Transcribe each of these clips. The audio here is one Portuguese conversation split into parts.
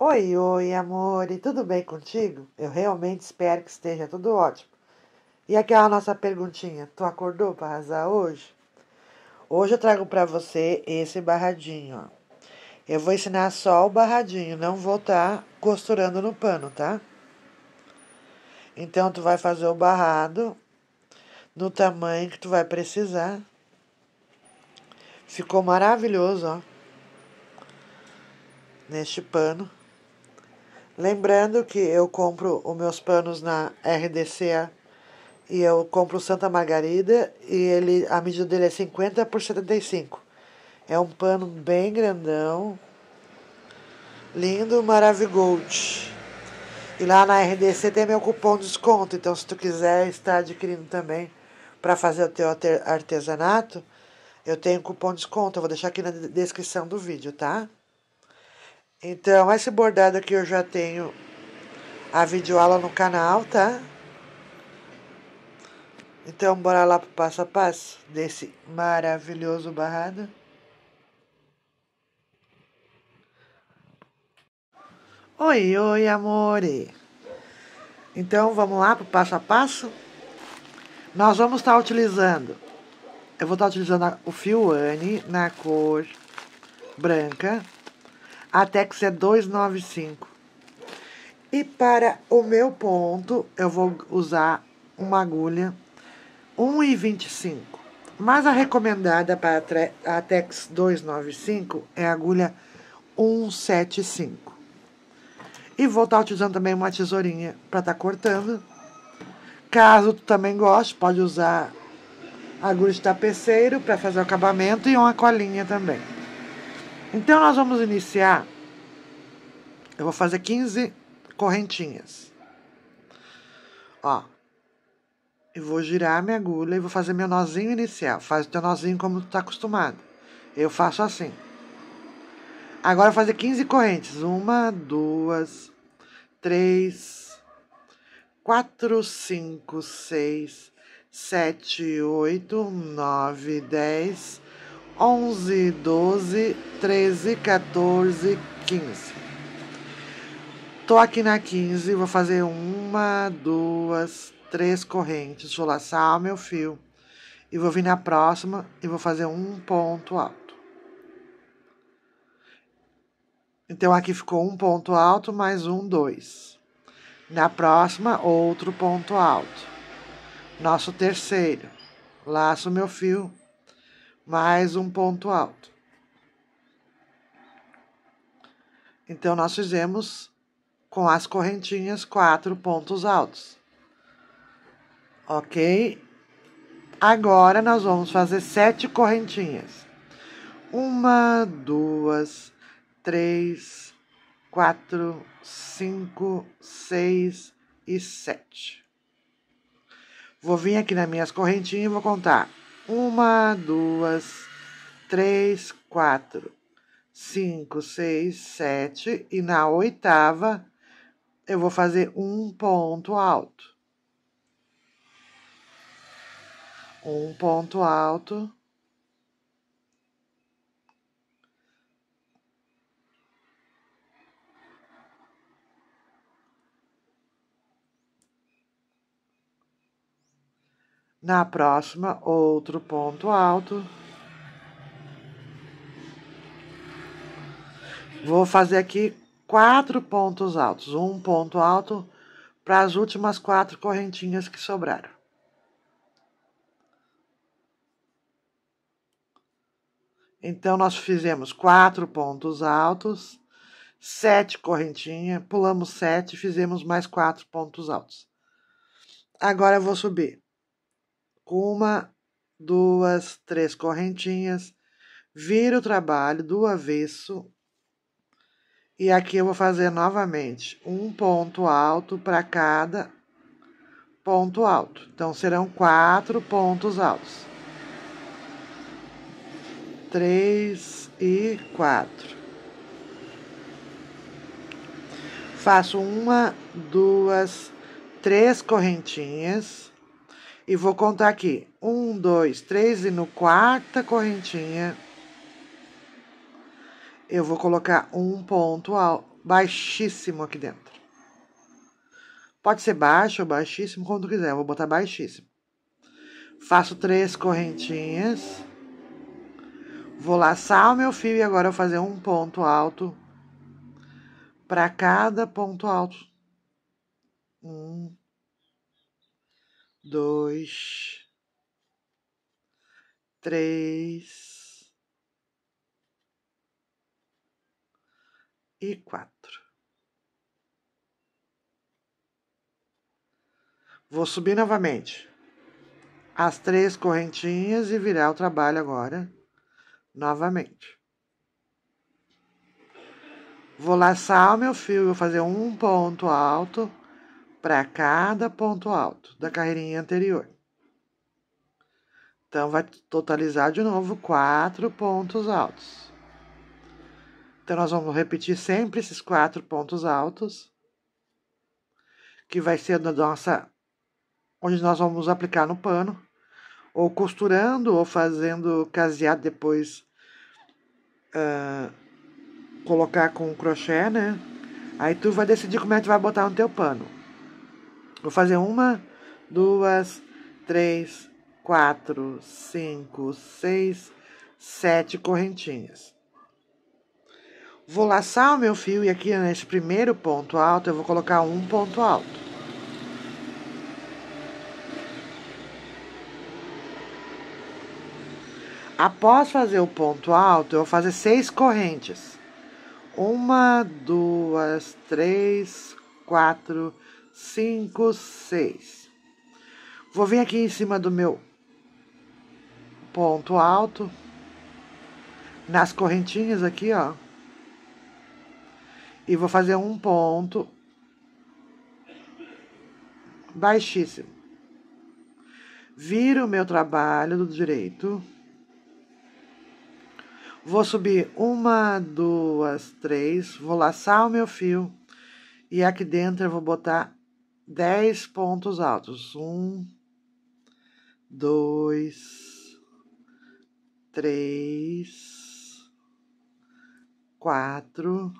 Oi, oi, amor, e tudo bem contigo? Eu realmente espero que esteja tudo ótimo. E aquela nossa perguntinha, tu acordou para arrasar hoje? Hoje eu trago para você esse barradinho, ó. Eu vou ensinar só o barradinho, não vou estar tá costurando no pano, tá? Então, tu vai fazer o barrado no tamanho que tu vai precisar. Ficou maravilhoso, ó. Neste pano. Lembrando que eu compro os meus panos na RDC e eu compro Santa Margarida e ele a medida dele é 50 por 75. É um pano bem grandão, lindo, maravigold. E lá na RDC tem meu cupom de desconto, então se tu quiser estar adquirindo também para fazer o teu artesanato, eu tenho cupom de desconto, eu vou deixar aqui na descrição do vídeo, tá? Então, esse bordado aqui eu já tenho a videoaula no canal, tá? Então, bora lá pro passo a passo desse maravilhoso barrado. Oi, oi, amore! Então, vamos lá pro passo a passo? Nós vamos estar tá utilizando... Eu vou estar tá utilizando o fio Anne na cor branca, a TEX é 295. E para o meu ponto, eu vou usar uma agulha 1,25. Mas a recomendada para a TEX 295 é a agulha 175. E vou estar utilizando também uma tesourinha para estar tá cortando. Caso tu também goste, pode usar agulha de tapeceiro para fazer o acabamento e uma colinha também. Então, nós vamos iniciar. Eu vou fazer 15 correntinhas. Ó. E vou girar minha agulha e vou fazer meu nozinho inicial. Faz o teu nozinho como tu tá acostumado. Eu faço assim. Agora fazer 15 correntes. Uma, duas, três, quatro, cinco, seis, sete, oito, nove, dez, 11, 12, 13, 14, 15. Tô aqui na 15, vou fazer uma, duas, três correntes, vou laçar o meu fio e vou vir na próxima e vou fazer um ponto alto. Então aqui ficou um ponto alto mais um, dois. Na próxima, outro ponto alto. Nosso terceiro. Laço meu fio mais um ponto alto. Então, nós fizemos com as correntinhas quatro pontos altos. Ok? Agora, nós vamos fazer sete correntinhas. Uma, duas, três, quatro, cinco, seis e sete. Vou vir aqui nas minhas correntinhas e vou contar. Uma, duas, três, quatro, cinco, seis, sete. E na oitava, eu vou fazer um ponto alto. Um ponto alto. Na próxima, outro ponto alto. Vou fazer aqui quatro pontos altos. Um ponto alto para as últimas quatro correntinhas que sobraram. Então, nós fizemos quatro pontos altos, sete correntinhas, pulamos sete, fizemos mais quatro pontos altos. Agora, eu vou subir uma, duas, três correntinhas, vira o trabalho do avesso. E aqui eu vou fazer novamente um ponto alto para cada ponto alto. Então, serão quatro pontos altos. Três e quatro. Faço uma, duas, três correntinhas e vou contar aqui. Um, dois, três. E no quarta correntinha, eu vou colocar um ponto baixíssimo aqui dentro. Pode ser baixo ou baixíssimo, como quiser. Eu vou botar baixíssimo. Faço três correntinhas. Vou laçar o meu fio e agora eu vou fazer um ponto alto para cada ponto alto. Um, dois, três e quatro. Vou subir novamente as três correntinhas e virar o trabalho agora novamente. Vou laçar o meu fio, vou fazer um ponto alto para cada ponto alto da carreirinha anterior. Então, vai totalizar de novo quatro pontos altos. Então, nós vamos repetir sempre esses quatro pontos altos, que vai ser da nossa. onde nós vamos aplicar no pano, ou costurando, ou fazendo caseado depois. Uh, colocar com crochê, né? Aí tu vai decidir como é que tu vai botar no teu pano. Vou fazer uma, duas, três, quatro, cinco, seis, sete correntinhas. Vou laçar o meu fio e aqui nesse primeiro ponto alto eu vou colocar um ponto alto. Após fazer o ponto alto, eu vou fazer seis correntes. Uma, duas, três, quatro, 5, 6. Vou vir aqui em cima do meu ponto alto, nas correntinhas aqui, ó. E vou fazer um ponto baixíssimo. Viro o meu trabalho do direito. Vou subir uma, duas, três, vou laçar o meu fio. E aqui dentro eu vou botar dez pontos altos. Um, dois, três, quatro,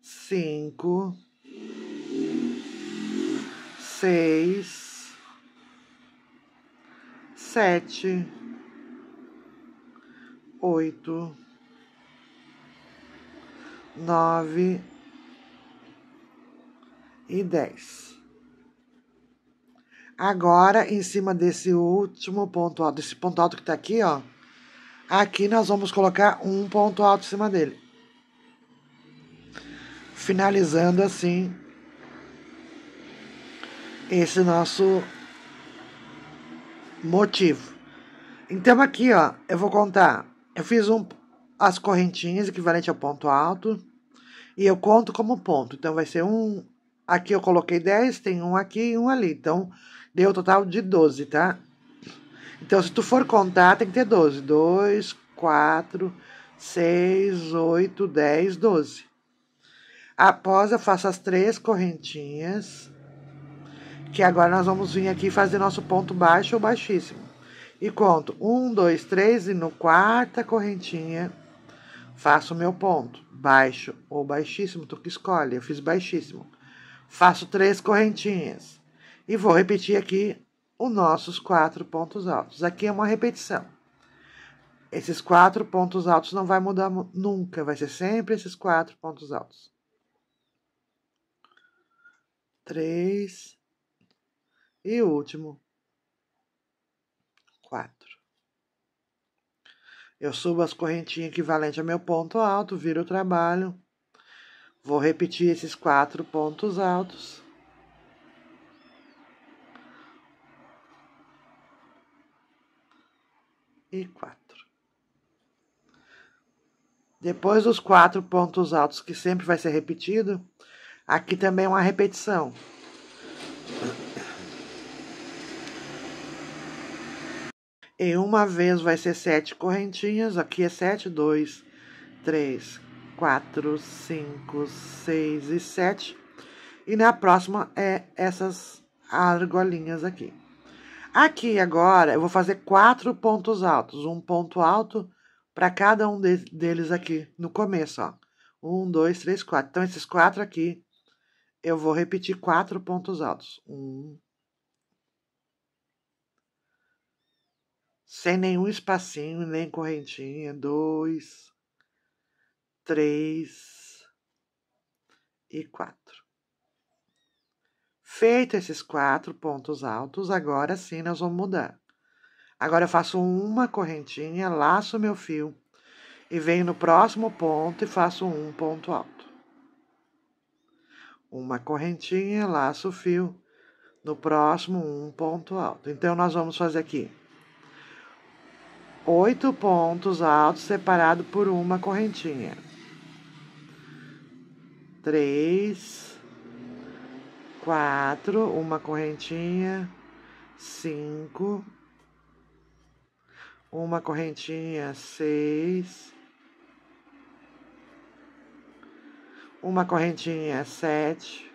cinco, seis, sete, oito, nove e 10. Agora, em cima desse último ponto alto, desse ponto alto que tá aqui, ó, aqui nós vamos colocar um ponto alto em cima dele. Finalizando assim esse nosso motivo. Então aqui, ó, eu vou contar. Eu fiz um as correntinhas equivalente ao ponto alto e eu conto como ponto. Então vai ser um, Aqui eu coloquei 10, tem um aqui e um ali. Então, deu um total de 12, tá? Então, se tu for contar, tem que ter 12. 2, 4, 6, 8, 10, 12. Após, eu faço as três correntinhas. Que agora nós vamos vir aqui fazer nosso ponto baixo ou baixíssimo. E conto 1, 2, 3 e no quarta correntinha faço o meu ponto. Baixo ou baixíssimo, tu que escolhe. Eu fiz baixíssimo. Faço três correntinhas e vou repetir aqui os nossos quatro pontos altos. Aqui é uma repetição. Esses quatro pontos altos não vai mudar nunca, vai ser sempre esses quatro pontos altos. Três e último, quatro. Eu subo as correntinhas equivalente ao meu ponto alto, viro o trabalho Vou repetir esses quatro pontos altos. E quatro. Depois dos quatro pontos altos, que sempre vai ser repetido, aqui também é uma repetição. E uma vez vai ser sete correntinhas, aqui é sete, dois, três, 4, 5, 6 e 7. E na próxima é essas argolinhas aqui. Aqui agora eu vou fazer quatro pontos altos, um ponto alto para cada um de, deles aqui no começo, ó. Um, dois, três, quatro. Então, esses quatro aqui, eu vou repetir quatro pontos altos. Um. Sem nenhum espacinho, nem correntinha. Dois três e quatro. Feito esses quatro pontos altos, agora sim nós vamos mudar. Agora eu faço uma correntinha, laço meu fio e venho no próximo ponto e faço um ponto alto. Uma correntinha, laço o fio, no próximo um ponto alto. Então nós vamos fazer aqui oito pontos altos separado por uma correntinha três, quatro, uma correntinha, cinco, uma correntinha, seis, uma correntinha, sete,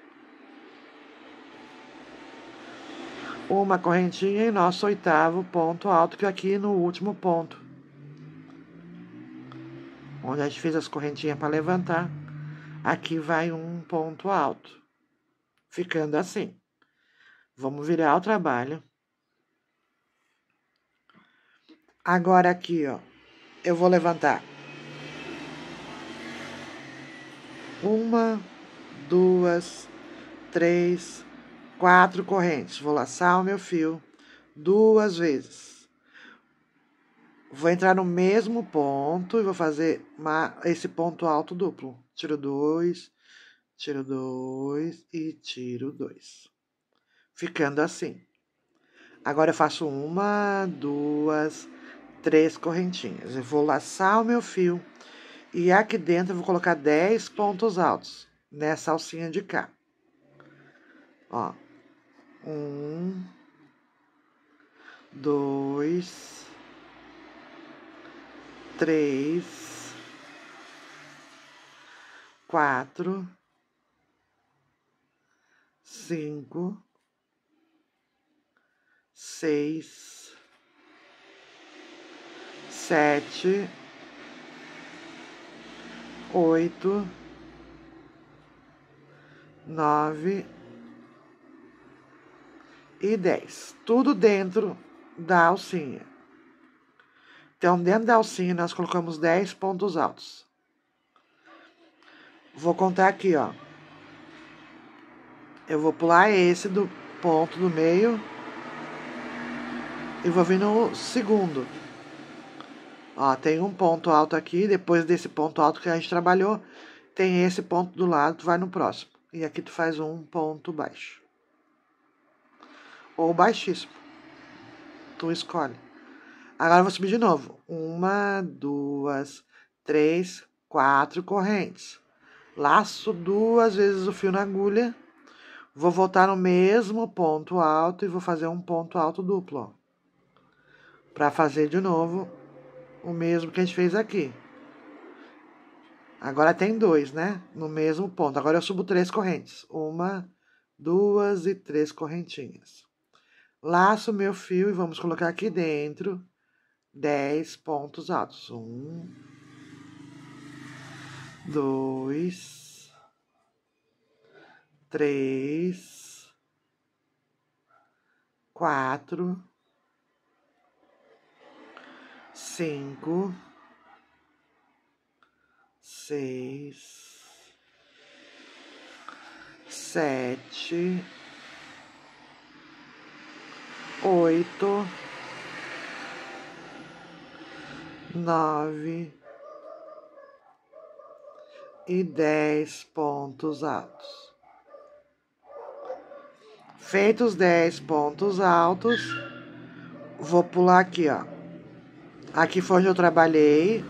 uma correntinha e nosso oitavo ponto alto, que é aqui no último ponto, onde a gente fez as correntinhas para levantar. Aqui vai um ponto alto, ficando assim. Vamos virar o trabalho. Agora aqui, ó, eu vou levantar. Uma, duas, três, quatro correntes. Vou laçar o meu fio duas vezes. Vou entrar no mesmo ponto e vou fazer esse ponto alto duplo. Tiro dois, tiro dois e tiro dois, Ficando assim. Agora eu faço uma, duas, três correntinhas. Eu vou laçar o meu fio e aqui dentro eu vou colocar dez pontos altos nessa alcinha de cá. Ó. Um, dois, três, quatro, cinco, seis, sete, oito, nove e dez. Tudo dentro da alcinha. Então, dentro da alcinha, nós colocamos 10 pontos altos. Vou contar aqui, ó. Eu vou pular esse do ponto do meio e vou vir no segundo. Ó, tem um ponto alto aqui, depois desse ponto alto que a gente trabalhou, tem esse ponto do lado, tu vai no próximo. E aqui tu faz um ponto baixo. Ou baixíssimo. Tu escolhe. Agora vou subir de novo. Uma, duas, três, quatro correntes. Laço duas vezes o fio na agulha. Vou voltar no mesmo ponto alto e vou fazer um ponto alto duplo. Para fazer de novo o mesmo que a gente fez aqui. Agora tem dois, né? No mesmo ponto. Agora eu subo três correntes. Uma, duas e três correntinhas. Laço meu fio e vamos colocar aqui dentro dez pontos altos. Um, dois, três, quatro, cinco, seis, sete, oito nove e dez pontos altos. Feitos dez pontos altos, vou pular aqui, ó. Aqui foi onde eu trabalhei,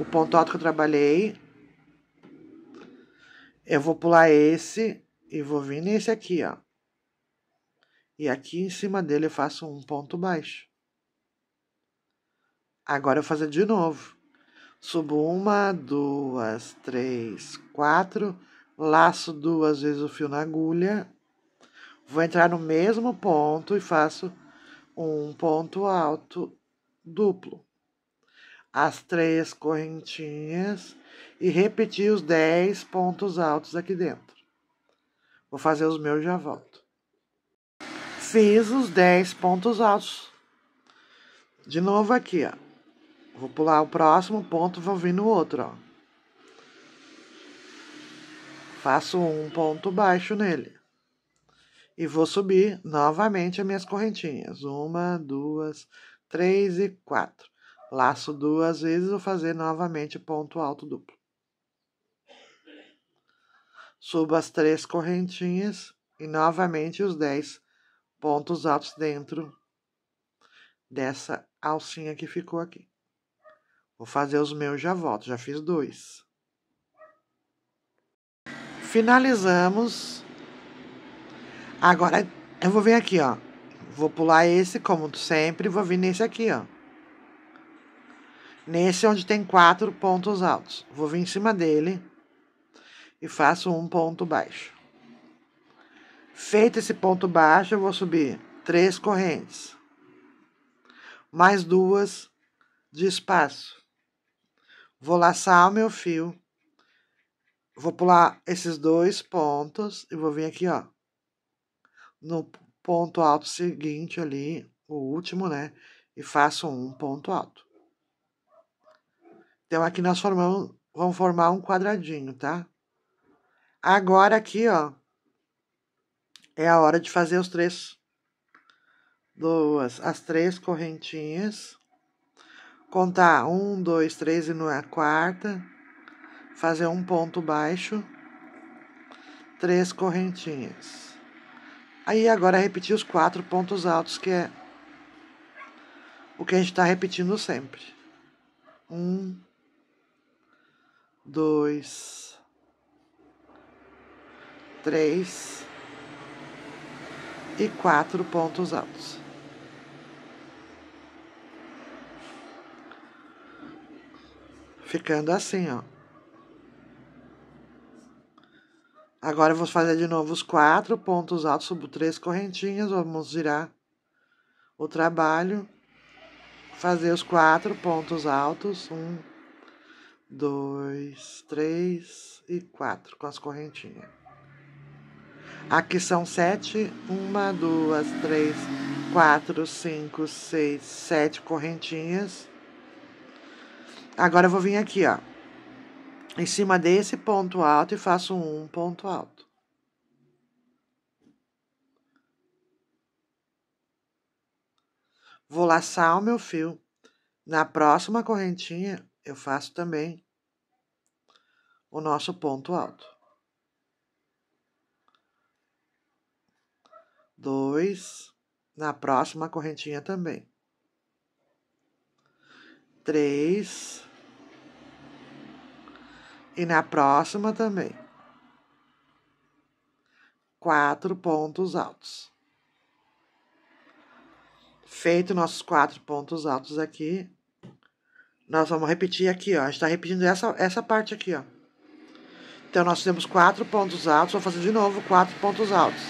o ponto alto que eu trabalhei. Eu vou pular esse e vou vir nesse aqui, ó. E aqui em cima dele eu faço um ponto baixo. Agora eu vou fazer de novo. Subo uma, duas, três, quatro. Laço duas vezes o fio na agulha. Vou entrar no mesmo ponto e faço um ponto alto duplo. As três correntinhas e repetir os dez pontos altos aqui dentro. Vou fazer os meus e já volto. Fiz os dez pontos altos. De novo aqui, ó. Vou pular o próximo ponto, vou vir no outro, ó. Faço um ponto baixo nele. E vou subir novamente as minhas correntinhas. Uma, duas, três e quatro. Laço duas vezes, vou fazer novamente ponto alto duplo. Subo as três correntinhas e novamente os dez pontos altos dentro dessa alcinha que ficou aqui. Vou fazer os meus já volto, já fiz dois. Finalizamos. Agora eu vou vir aqui, ó. Vou pular esse, como sempre, vou vir nesse aqui, ó. Nesse onde tem quatro pontos altos. Vou vir em cima dele e faço um ponto baixo. Feito esse ponto baixo, eu vou subir três correntes. Mais duas de espaço. Vou laçar o meu fio. Vou pular esses dois pontos e vou vir aqui, ó. No ponto alto seguinte ali, o último, né? E faço um ponto alto. Então, aqui nós formamos, vamos formar um quadradinho, tá? Agora aqui, ó, é a hora de fazer os três. Duas, as três correntinhas contar um, dois, três e na é quarta, fazer um ponto baixo, três correntinhas. Aí agora é repetir os quatro pontos altos, que é o que a gente está repetindo sempre. Um, dois, três e quatro pontos altos. ficando assim, ó. Agora vamos fazer de novo os quatro pontos altos sobre três correntinhas. Vamos girar o trabalho, fazer os quatro pontos altos. Um, dois, três e quatro com as correntinhas. Aqui são sete, uma, duas, três, quatro, cinco, seis, sete correntinhas. Agora eu vou vir aqui, ó. Em cima desse ponto alto e faço um ponto alto. Vou laçar o meu fio. Na próxima correntinha, eu faço também o nosso ponto alto. Dois, na próxima correntinha também. Três, e na próxima também. Quatro pontos altos. Feito nossos quatro pontos altos aqui, nós vamos repetir aqui, ó. A gente tá repetindo essa, essa parte aqui, ó. Então, nós temos quatro pontos altos. Vou fazer de novo quatro pontos altos.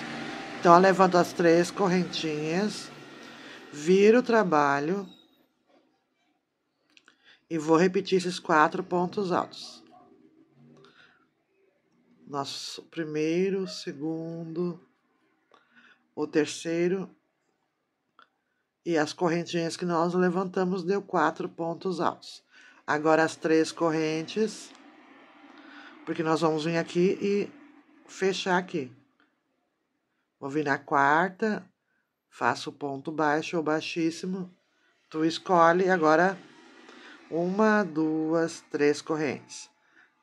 Então, levando as três correntinhas, viro o trabalho e vou repetir esses quatro pontos altos nosso primeiro, segundo, o terceiro e as correntinhas que nós levantamos deu quatro pontos altos. Agora as três correntes, porque nós vamos vir aqui e fechar aqui. Vou vir na quarta, faço ponto baixo ou baixíssimo, tu escolhe agora uma, duas, três correntes.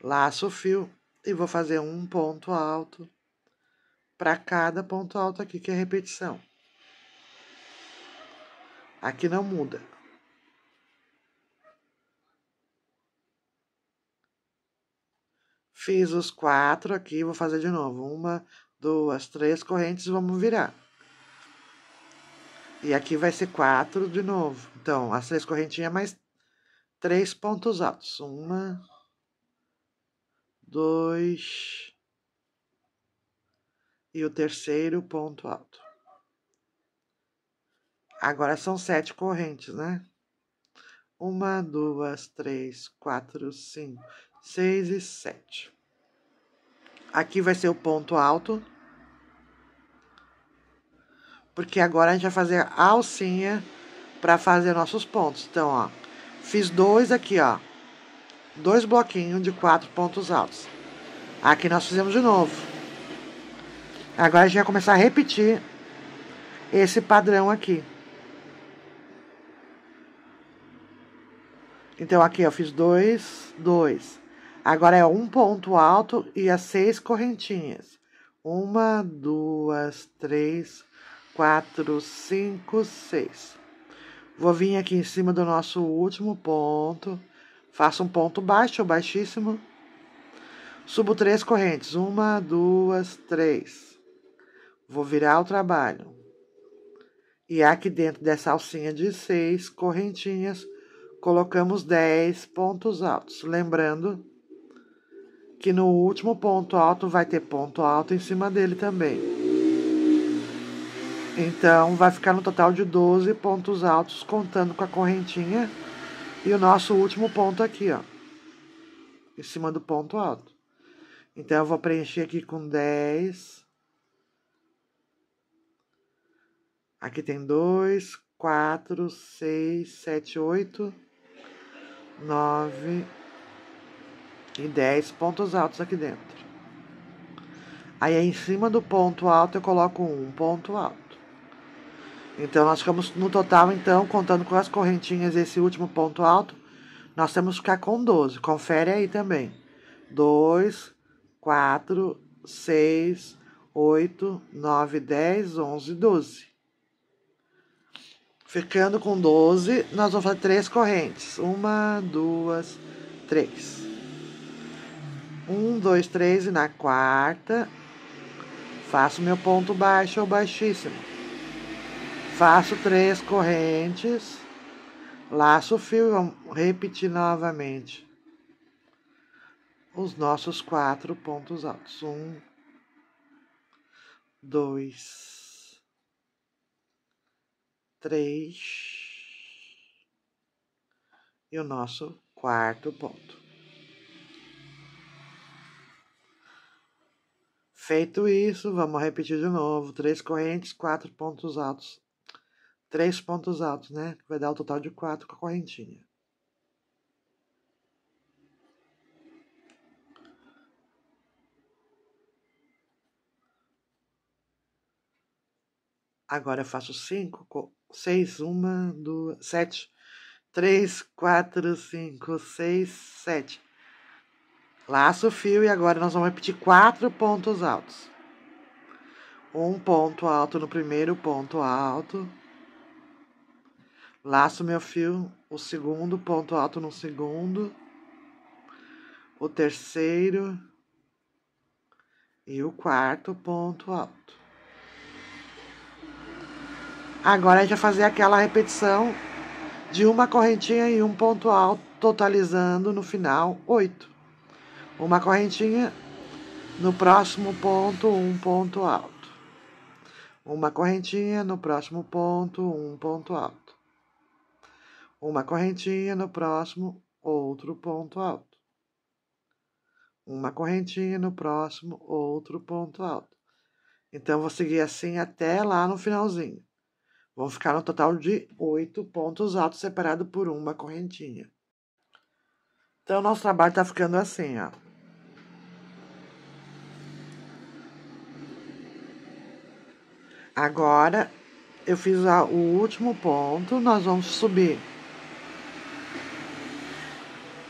Laço o fio e vou fazer um ponto alto para cada ponto alto aqui, que é repetição. Aqui não muda. Fiz os quatro aqui, vou fazer de novo. Uma, duas, três correntes, vamos virar. E aqui vai ser quatro de novo. Então, as três correntinhas mais três pontos altos. Uma, dois e o terceiro ponto alto. Agora são sete correntes, né? Uma, duas, três, quatro, cinco, seis e sete. Aqui vai ser o ponto alto. Porque agora a gente vai fazer a alcinha para fazer nossos pontos. Então, ó, fiz dois aqui, ó dois bloquinhos de quatro pontos altos. Aqui nós fizemos de novo. Agora a gente vai começar a repetir esse padrão aqui. Então, aqui eu fiz dois, dois. Agora é um ponto alto e as seis correntinhas. Uma, duas, três, quatro, cinco, seis. Vou vir aqui em cima do nosso último ponto Faço um ponto baixo ou baixíssimo. Subo três correntes. Uma, duas, três. Vou virar o trabalho. E aqui dentro dessa alcinha de seis correntinhas, colocamos dez pontos altos. Lembrando que no último ponto alto vai ter ponto alto em cima dele também. Então, vai ficar no total de 12 pontos altos, contando com a correntinha e o nosso último ponto aqui, ó. Em cima do ponto alto. Então, eu vou preencher aqui com 10. Aqui tem 2, 4, 6, 7, 8, 9 e 10 pontos altos aqui dentro. Aí, em cima do ponto alto, eu coloco um ponto alto. Então nós ficamos no total, então, contando com as correntinhas esse último ponto alto, nós temos que ficar com 12. Confere aí também. 2, 4, 6, 8, 9, 10, 11, 12. Ficando com 12, nós vamos fazer três correntes. Uma, duas, três. Um, dois, três e na quarta faço meu ponto baixo ou baixíssimo. Faço três correntes, laço o fio e vamos repetir novamente os nossos quatro pontos altos. Um, dois, três e o nosso quarto ponto. Feito isso, vamos repetir de novo: três correntes, quatro pontos altos três pontos altos, né? Vai dar o um total de quatro com a correntinha. Agora eu faço cinco, seis, uma, duas, sete, três, quatro, cinco, seis, sete. Laço o fio e agora nós vamos repetir quatro pontos altos. Um ponto alto no primeiro ponto alto. Laço meu fio, o segundo, ponto alto no segundo, o terceiro e o quarto ponto alto. Agora a gente vai fazer aquela repetição de uma correntinha e um ponto alto, totalizando no final oito. Uma correntinha no próximo ponto, um ponto alto. Uma correntinha no próximo ponto, um ponto alto uma correntinha no próximo, outro ponto alto. Uma correntinha no próximo, outro ponto alto. Então, vou seguir assim até lá no finalzinho. Vou ficar no total de oito pontos altos separados por uma correntinha. Então, nosso trabalho está ficando assim, ó. Agora, eu fiz o último ponto, nós vamos subir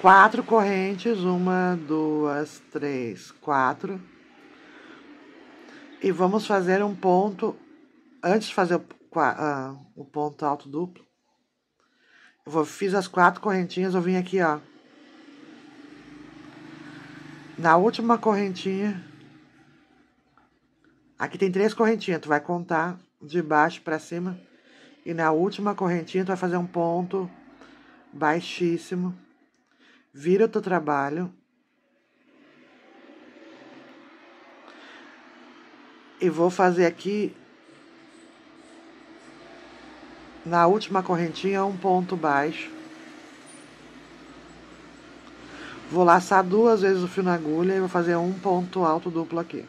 quatro correntes, uma, duas, três, quatro. E vamos fazer um ponto, antes de fazer o, uh, o ponto alto duplo, eu vou, fiz as quatro correntinhas, eu vim aqui, ó. Na última correntinha, aqui tem três correntinhas, tu vai contar de baixo para cima. E na última correntinha, tu vai fazer um ponto baixíssimo vira o teu trabalho e vou fazer aqui na última correntinha um ponto baixo. Vou laçar duas vezes o fio na agulha e vou fazer um ponto alto duplo aqui.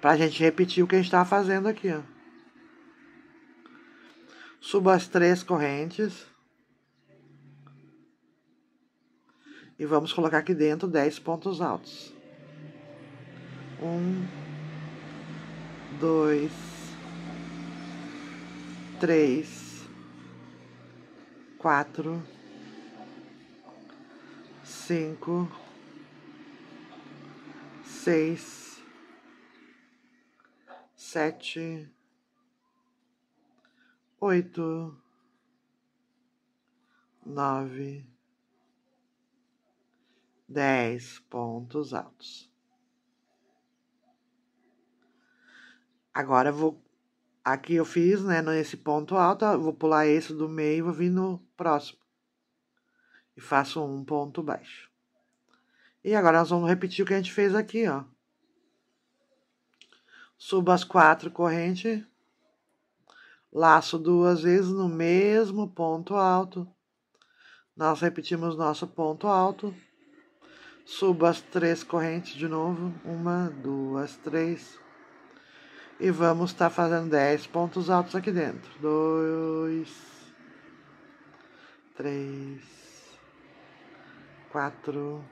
Pra gente repetir o que a gente tá fazendo aqui, ó. Subo as três correntes. e vamos colocar aqui dentro 10 pontos altos. Um, dois, três, quatro, cinco, seis, sete, oito, nove dez pontos altos. Agora vou aqui eu fiz, né, nesse ponto alto, vou pular esse do meio e vou vir no próximo. E faço um ponto baixo. E agora nós vamos repetir o que a gente fez aqui, ó. Subo as quatro correntes, laço duas vezes no mesmo ponto alto. Nós repetimos nosso ponto alto. Suba as três correntes de novo. Uma, duas, três. E vamos estar tá fazendo dez pontos altos aqui dentro. Dois, três, quatro,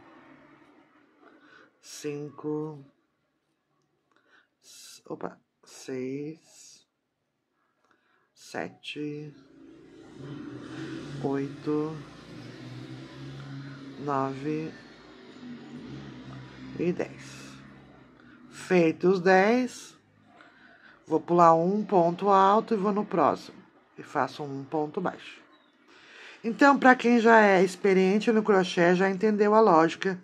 cinco, opa, seis, sete, oito, nove e 10. Feito os 10, vou pular um ponto alto e vou no próximo e faço um ponto baixo. Então, para quem já é experiente no crochê, já entendeu a lógica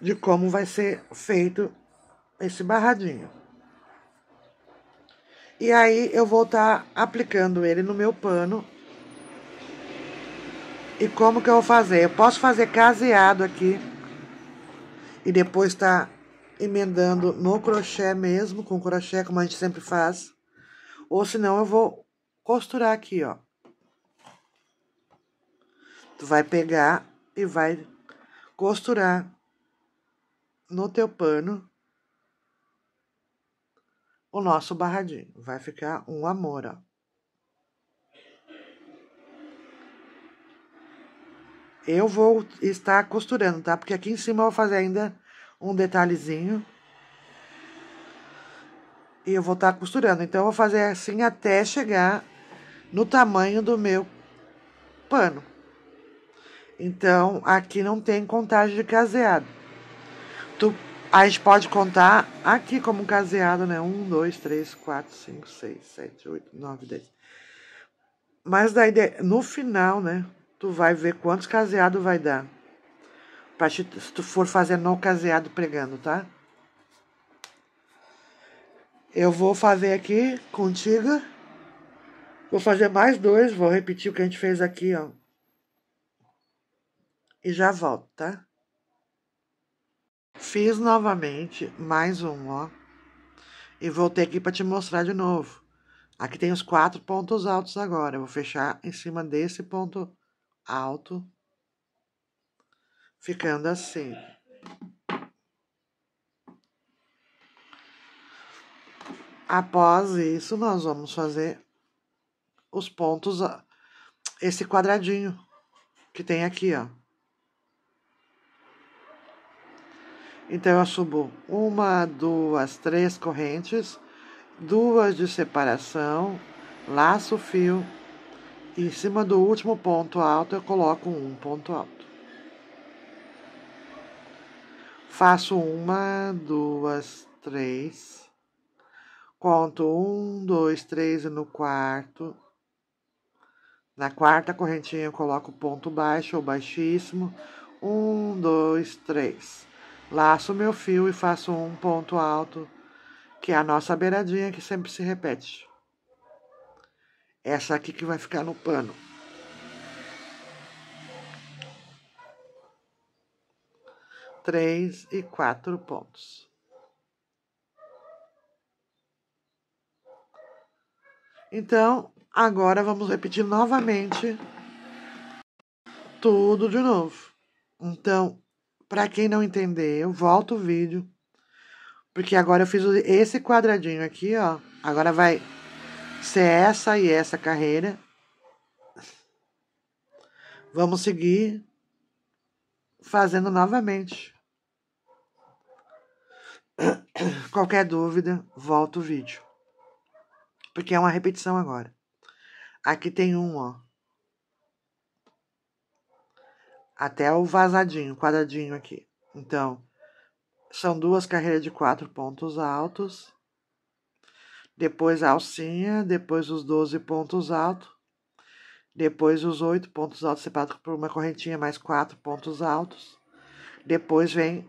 de como vai ser feito esse barradinho. E aí eu vou estar tá aplicando ele no meu pano. E como que eu vou fazer? Eu posso fazer caseado aqui e depois tá emendando no crochê mesmo, com crochê, como a gente sempre faz. Ou senão eu vou costurar aqui, ó. Tu vai pegar e vai costurar no teu pano o nosso barradinho. Vai ficar um amor, ó. Eu vou estar costurando, tá? Porque aqui em cima eu vou fazer ainda um detalhezinho. E eu vou estar costurando. Então, eu vou fazer assim até chegar no tamanho do meu pano. Então, aqui não tem contagem de caseado. Tu, a gente pode contar aqui como caseado, né? Um, dois, três, quatro, cinco, seis, sete, oito, nove, dez. Mas daí, no final, né? tu vai ver quantos caseados vai dar. Se tu for fazer não caseado pregando, tá? Eu vou fazer aqui contigo. Vou fazer mais dois, vou repetir o que a gente fez aqui, ó. E já volto, tá? Fiz novamente mais um, ó. E voltei aqui para te mostrar de novo. Aqui tem os quatro pontos altos agora. Eu vou fechar em cima desse ponto alto, ficando assim. Após isso, nós vamos fazer os pontos, ah, esse quadradinho que tem aqui, ó. Então, eu subo uma, duas, três correntes, duas de separação, laço fio em cima do último ponto alto, eu coloco um ponto alto. Faço uma, duas, três. Conto um, dois, três e no quarto. Na quarta correntinha eu coloco ponto baixo ou baixíssimo. Um, dois, três. Laço meu fio e faço um ponto alto, que é a nossa beiradinha que sempre se repete. Essa aqui que vai ficar no pano. Três e quatro pontos. Então, agora vamos repetir novamente tudo de novo. Então, para quem não entender eu volto o vídeo. Porque agora eu fiz esse quadradinho aqui, ó. Agora vai se é essa e é essa carreira, vamos seguir fazendo novamente. Qualquer dúvida, volta o vídeo. Porque é uma repetição agora. Aqui tem um, ó. Até o vazadinho, quadradinho aqui. Então, são duas carreiras de quatro pontos altos depois a alcinha, depois os 12 pontos altos, depois os 8 pontos altos separados por uma correntinha, mais 4 pontos altos. Depois vem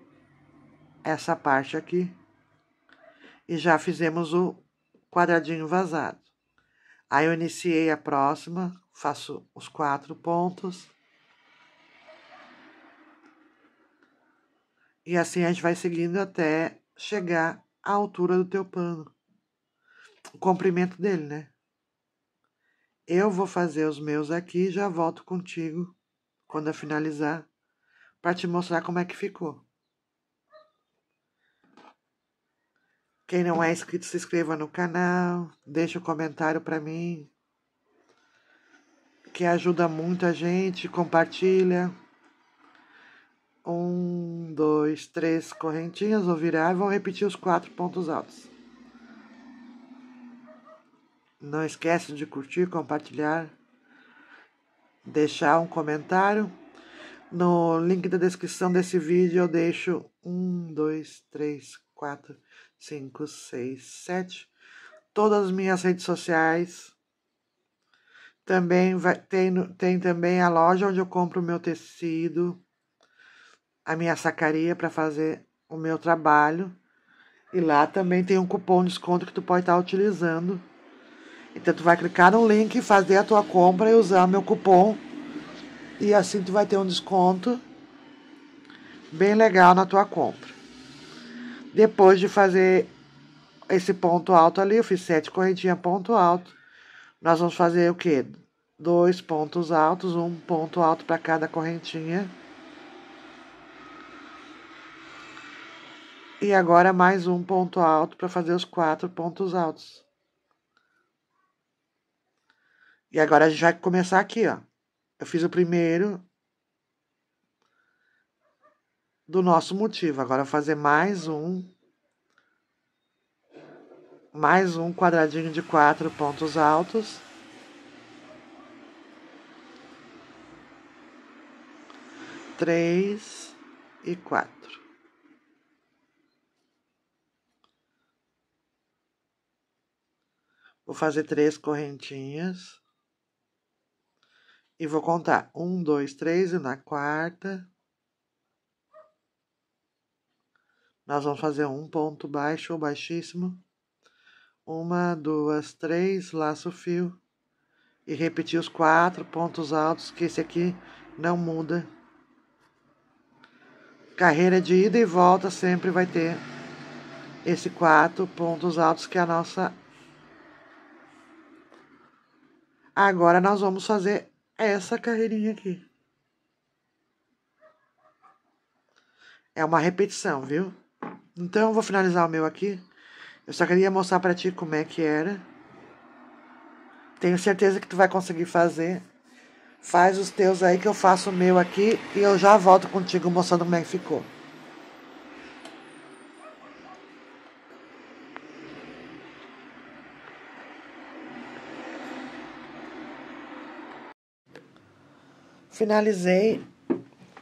essa parte aqui. E já fizemos o quadradinho vazado. Aí eu iniciei a próxima, faço os quatro pontos. E assim a gente vai seguindo até chegar à altura do teu pano o comprimento dele, né? Eu vou fazer os meus aqui e já volto contigo quando eu finalizar para te mostrar como é que ficou. Quem não é inscrito, se inscreva no canal, deixa um comentário para mim, que ajuda muito a gente, compartilha. Um, dois, três correntinhas, vou virar e vou repetir os quatro pontos altos. Não esquece de curtir, compartilhar, deixar um comentário. No link da descrição desse vídeo eu deixo um, dois, três, quatro, cinco, seis, sete. Todas as minhas redes sociais. Também vai, tem, tem também a loja onde eu compro o meu tecido, a minha sacaria para fazer o meu trabalho. E lá também tem um cupom de desconto que tu pode estar tá utilizando então tu vai clicar no link, fazer a tua compra e usar meu cupom. E assim tu vai ter um desconto bem legal na tua compra. Depois de fazer esse ponto alto ali, eu fiz sete correntinhas ponto alto. Nós vamos fazer o que? Dois pontos altos, um ponto alto para cada correntinha. E agora mais um ponto alto para fazer os quatro pontos altos. E agora a gente vai começar aqui, ó. Eu fiz o primeiro do nosso motivo. Agora fazer mais um mais um quadradinho de quatro pontos altos. Três e quatro. Vou fazer três correntinhas. E vou contar um, dois, três, e na quarta. Nós vamos fazer um ponto baixo ou baixíssimo. Uma, duas, três, laço o fio. E repetir os quatro pontos altos, que esse aqui não muda. Carreira de ida e volta sempre vai ter esse quatro pontos altos que é a nossa. Agora nós vamos fazer é essa carreirinha aqui. É uma repetição, viu? Então eu vou finalizar o meu aqui. Eu só queria mostrar para ti como é que era. Tenho certeza que tu vai conseguir fazer. Faz os teus aí que eu faço o meu aqui e eu já volto contigo mostrando como é que ficou. Finalizei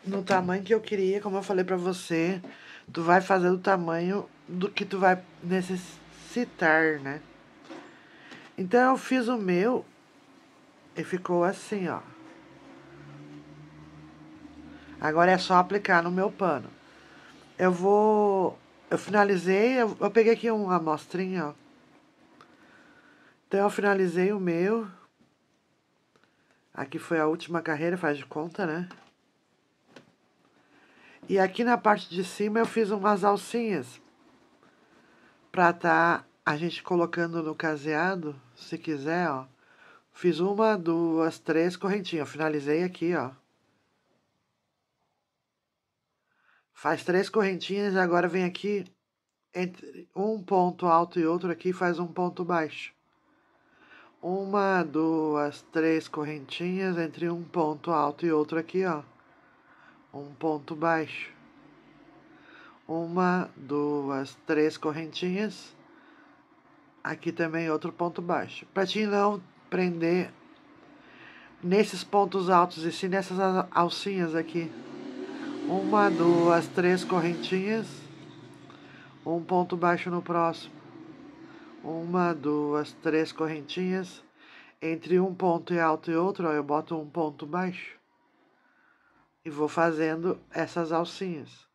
no tamanho que eu queria, como eu falei para você. Tu vai fazer do tamanho do que tu vai necessitar, né? Então, eu fiz o meu e ficou assim, ó. Agora é só aplicar no meu pano. Eu vou... Eu finalizei, eu, eu peguei aqui uma amostrinha, ó. Então, eu finalizei o meu... Aqui foi a última carreira, faz de conta, né? E aqui na parte de cima eu fiz umas alcinhas para tá a gente colocando no caseado, se quiser, ó. Fiz uma, duas, três correntinhas. Finalizei aqui, ó. Faz três correntinhas e agora vem aqui entre um ponto alto e outro aqui faz um ponto baixo uma, duas, três correntinhas entre um ponto alto e outro aqui, ó. Um ponto baixo. Uma, duas, três correntinhas. Aqui também outro ponto baixo. Para te não prender nesses pontos altos e sim nessas alcinhas aqui. Uma, duas, três correntinhas. Um ponto baixo no próximo uma, duas, três correntinhas. Entre um ponto alto e outro, ó, eu boto um ponto baixo. E vou fazendo essas alcinhas.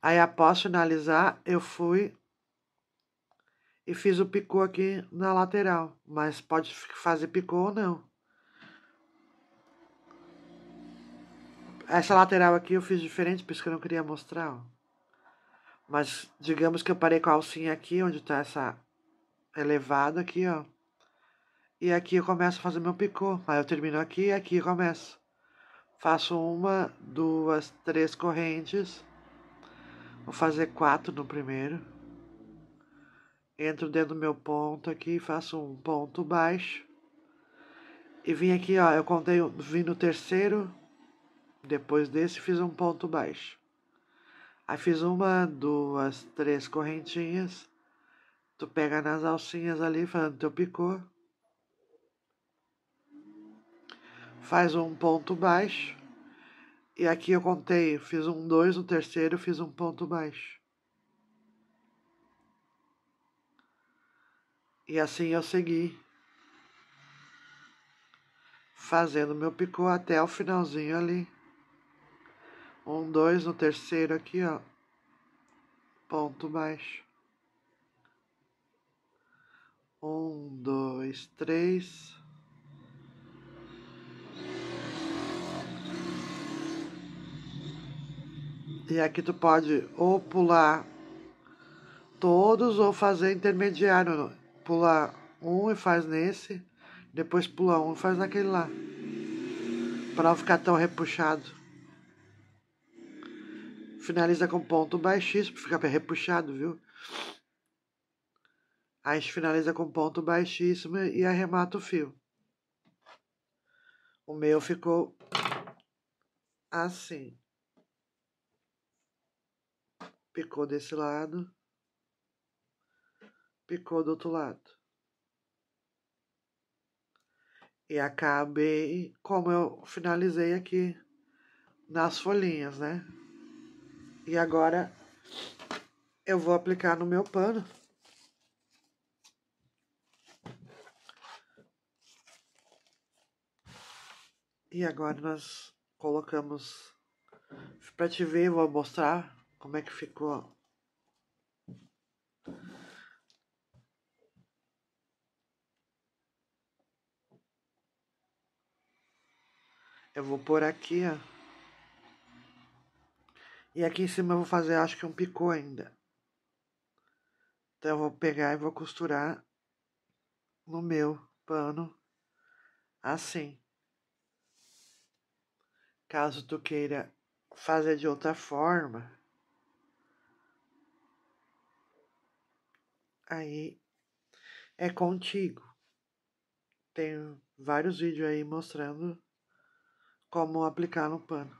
Aí, após finalizar, eu fui e fiz o picô aqui na lateral. Mas pode fazer picô ou não. Essa lateral aqui eu fiz diferente, por isso que eu não queria mostrar, ó. Mas digamos que eu parei com a alcinha aqui, onde tá essa elevado aqui, ó. E aqui eu começo a fazer meu picô. Aí eu termino aqui e aqui eu começo. Faço uma, duas, três correntes. Vou fazer quatro no primeiro. Entro dentro do meu ponto aqui, faço um ponto baixo. E vim aqui, ó, eu contei, vim no terceiro, depois desse fiz um ponto baixo. Aí fiz uma, duas, três correntinhas. Tu pega nas alcinhas ali, fazendo teu picô. Faz um ponto baixo. E aqui eu contei, fiz um dois no terceiro, fiz um ponto baixo. E assim eu segui, fazendo meu picô até o finalzinho ali. Um, dois no terceiro aqui, ó. Ponto baixo. Um, dois, três. E aqui tu pode ou pular todos ou fazer intermediário. Pula um e faz nesse, depois pula um e faz naquele lá. Para não ficar tão repuxado. Finaliza com ponto baixíssimo, fica repuxado, viu? gente finaliza com ponto baixíssimo e arremata o fio. O meu ficou assim. Picou desse lado. Picou do outro lado. E acabei como eu finalizei aqui nas folhinhas, né? E agora eu vou aplicar no meu pano. E agora nós colocamos para te ver, vou mostrar como é que ficou. Eu vou por aqui, ó. E aqui em cima eu vou fazer, acho que um picô ainda. Então eu vou pegar e vou costurar no meu pano assim. Caso tu queira fazer de outra forma, aí é contigo. Tenho vários vídeos aí mostrando como aplicar no pano.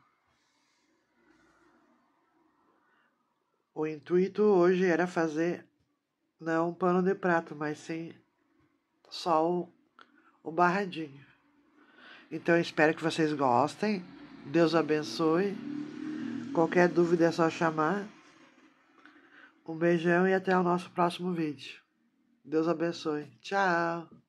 O intuito hoje era fazer não um pano de prato, mas sim só o, o barradinho. Então espero que vocês gostem. Deus abençoe. Qualquer dúvida é só chamar. Um beijão e até o nosso próximo vídeo. Deus abençoe. Tchau!